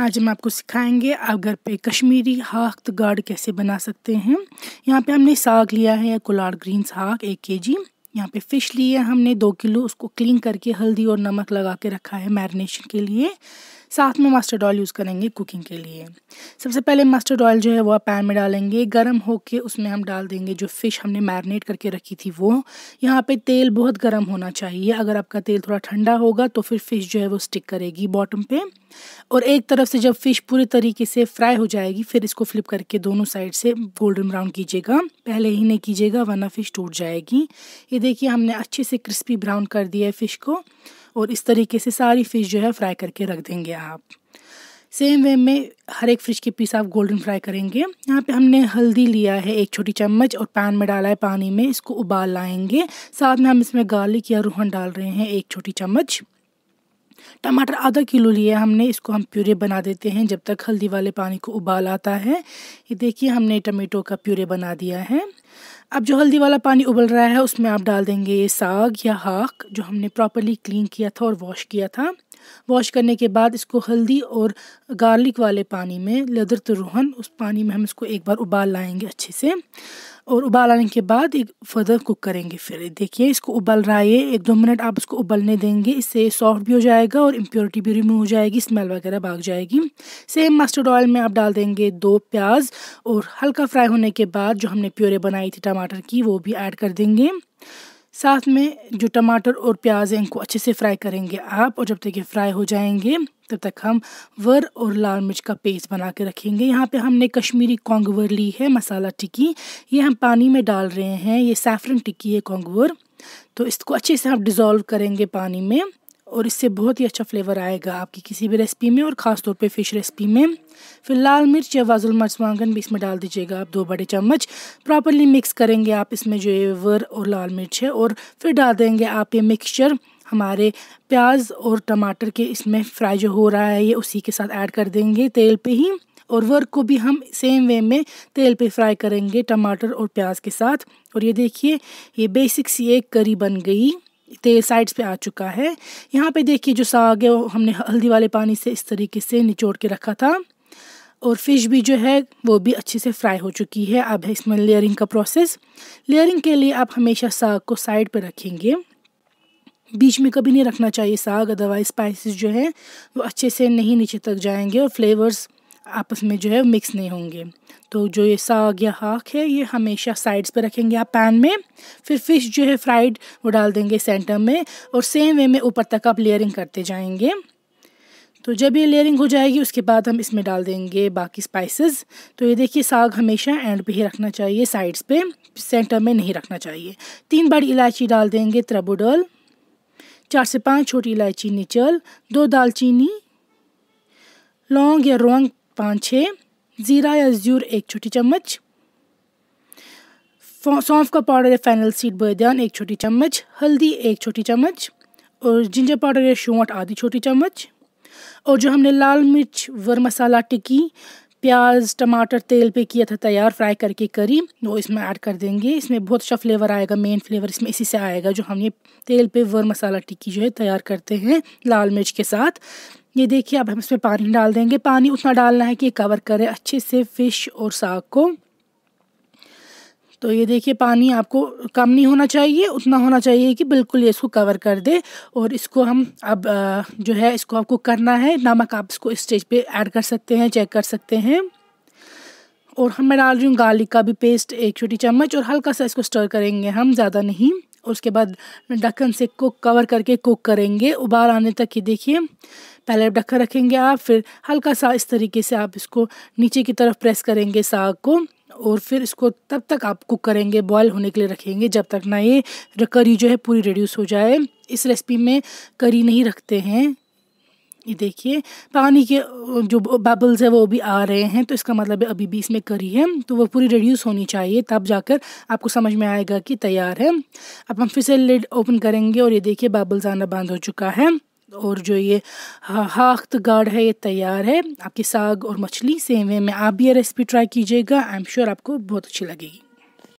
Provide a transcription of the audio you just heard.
आज हम आपको सिखाएंगे आप घर पे कश्मीरी हाक गाड़ कैसे बना सकते हैं यहाँ पे हमने साग लिया है कुलाड़ ग्रीन साग एक के जी यहाँ पे फ़िश ली है हमने दो किलो उसको क्लीन करके हल्दी और नमक लगा के रखा है मैरिनेशन के लिए साथ में मस्टर्ड ऑयल यूज़ करेंगे कुकिंग के लिए सबसे पहले मस्टर्ड ऑयल जो है वो पैन में डालेंगे गर्म होके उसमें हम डाल देंगे जो फ़िश हमने मैरिनेट करके रखी थी वो यहाँ पे तेल बहुत गर्म होना चाहिए अगर आपका तेल थोड़ा ठंडा होगा तो फिर फ़िश जो है वो स्टिक करेगी बॉटम पे और एक तरफ से जब फ़िश पूरे तरीके से फ्राई हो जाएगी फिर इसको फ्लिप करके दोनों साइड से गोल्डन ब्राउन कीजिएगा पहले ही नहीं कीजिएगा वरना फ़िश टूट जाएगी ये देखिए हमने अच्छे से क्रिस्पी ब्राउन कर दिया है फ़िश को और इस तरीके से सारी फ़िश जो है फ्राई करके रख देंगे आप सेम वे में हर एक फ़िश के पीस आप गोल्डन फ्राई करेंगे यहाँ पे हमने हल्दी लिया है एक छोटी चम्मच और पैन में डाला है पानी में इसको उबाल लाएंगे साथ में हम इसमें गार्लिक या रोहन डाल रहे हैं एक छोटी चम्मच टमाटर आधा किलो लिया हमने इसको हम प्यूरे बना देते हैं जब तक हल्दी वाले पानी को उबाल आता है ये देखिए हमने टमेटो का प्यूरे बना दिया है अब जो हल्दी वाला पानी उबल रहा है उसमें आप डाल देंगे साग या हाक जो हमने प्रॉपरली क्लीन किया था और वॉश किया था वॉश करने के बाद इसको हल्दी और गार्लिक वाले पानी में लदर तरुहन तो उस पानी में हम इसको एक बार उबाल लाएंगे अच्छे से और उबाल आने के बाद एक फर्दर कुक करेंगे फिर देखिए इसको उबल रहा है एक दो मिनट आप इसको उबलने देंगे इससे सॉफ्ट भी हो जाएगा और इम्प्योरिटी भी रिमूव हो जाएगी स्मेल वगैरह भाग जाएगी सेम मस्टर्ड ऑयल में आप डाल देंगे दो प्याज और हल्का फ्राई होने के बाद जो हमने प्योरे बनाई थी टमा टमाटर की वो भी ऐड कर देंगे साथ में जो टमाटर और प्याज हैं इनको अच्छे से फ्राई करेंगे आप और जब तक ये फ्राई हो जाएंगे तब तक हम वर और लाल मिर्च का पेस्ट बना के रखेंगे यहाँ पे हमने कश्मीरी कॉन्गवर ली है मसाला टिक्की ये हम पानी में डाल रहे हैं ये सैफरन टिक्की है कॉन्गवर तो इसको अच्छे से हम डिज़ोल्व करेंगे पानी में और इससे बहुत ही अच्छा फ्लेवर आएगा आपकी किसी भी रेसिपी में और ख़ास तौर पे फिश रेसिपी में फिर लाल मिर्च या वाजुल मर्च वांगन भी इसमें डाल दीजिएगा आप दो बड़े चम्मच प्रॉपरली मिक्स करेंगे आप इसमें जो ये वर और लाल मिर्च है और फिर डाल देंगे आप ये मिक्सचर हमारे प्याज और टमाटर के इसमें फ्राई जो हो रहा है ये उसी के साथ ऐड कर देंगे तेल पर ही और वर्क को भी हम सेम वे में तेल पे फ्राई करेंगे टमाटर और प्याज के साथ और ये देखिए ये बेसिक सी एक करी बन गई तेल साइड्स पे आ चुका है यहाँ पे देखिए जो साग है वो हमने हल्दी वाले पानी से इस तरीके से निचोड़ के रखा था और फिश भी जो है वो भी अच्छे से फ्राई हो चुकी है अब है इसमें लेयरिंग का प्रोसेस लेयरिंग के लिए आप हमेशा साग को साइड पर रखेंगे बीच में कभी नहीं रखना चाहिए साग अदरवाइज स्पाइसेस जो है वो अच्छे से नहीं नीचे तक जाएंगे और फ्लेवर्स आपस में जो है मिक्स नहीं होंगे तो जो ये साग या हाक है ये हमेशा साइड्स पर रखेंगे आप पैन में फिर फिश जो है फ्राइड वो डाल देंगे सेंटर में और सेम वे में ऊपर तक आप लेयरिंग करते जाएंगे तो जब ये लेयरिंग हो जाएगी उसके बाद हम इसमें डाल देंगे बाकी स्पाइसेस तो ये देखिए साग हमेशा एंड पे ही रखना चाहिए साइड्स पे सेंटर में नहीं रखना चाहिए तीन बड़ी इलायची डाल देंगे त्रबुडल चार से पांच छोटी इलायची निचल दो दालचीनी लौंग या रोंग पाँच छः ज़ीरा या जूर एक छोटी चम्मच सौंफ का पाउडर या फैनल सीड बर्दान एक छोटी चम्मच हल्दी एक छोटी चम्मच और जिंजर पाउडर या शोट आधी छोटी चम्मच और जो हमने लाल मिर्च वर मसाला टिक्की प्याज टमाटर तेल पे किया था तैयार फ्राई करके करी वो इसमें ऐड कर देंगे इसमें बहुत अच्छा फ्लेवर आएगा मेन फ्लेवर इसमें इसी से आएगा जो हम ये तेल पे वर मसाला टिक्की जो है तैयार करते हैं लाल मिर्च के साथ ये देखिए अब हम इसमें पानी डाल देंगे पानी उतना डालना है कि ये कवर करे अच्छे से फिश और साग को तो ये देखिए पानी आपको कम नहीं होना चाहिए उतना होना चाहिए कि बिल्कुल ये इसको कवर कर दे और इसको हम अब जो है इसको आपको करना है नमक आप इसको स्टेज पे ऐड कर सकते हैं चेक कर सकते हैं और हम मैं डाल रही हूँ गार्लिक का भी पेस्ट एक छोटी चम्मच और हल्का सा इसको स्टर करेंगे हम ज़्यादा नहीं उसके बाद ढक्कन से कुक कवर करके कुक करेंगे उबाल आने तक ही देखिए पहले ढक्कन रखेंगे आप फिर हल्का सा इस तरीके से आप इसको नीचे की तरफ प्रेस करेंगे साग को और फिर इसको तब तक आप कुक करेंगे बॉयल होने के लिए रखेंगे जब तक ना ये करी जो है पूरी रिड्यूस हो जाए इस रेसिपी में करी नहीं रखते हैं ये देखिए पानी के जो बबल्स है वो भी आ रहे हैं तो इसका मतलब है अभी भी इसमें करी है तो वो पूरी रिड्यूस होनी चाहिए तब जाकर आपको समझ में आएगा कि तैयार है अब हम फिर से लिड ओपन करेंगे और ये देखिए बबल्स आना बंद हो चुका है और जो ये हाख्त गाढ़ है ये तैयार है आपकी साग और मछली सेम वे में आप भी ये रेसिपी ट्राई कीजिएगा आई एम श्योर आपको बहुत अच्छी लगेगी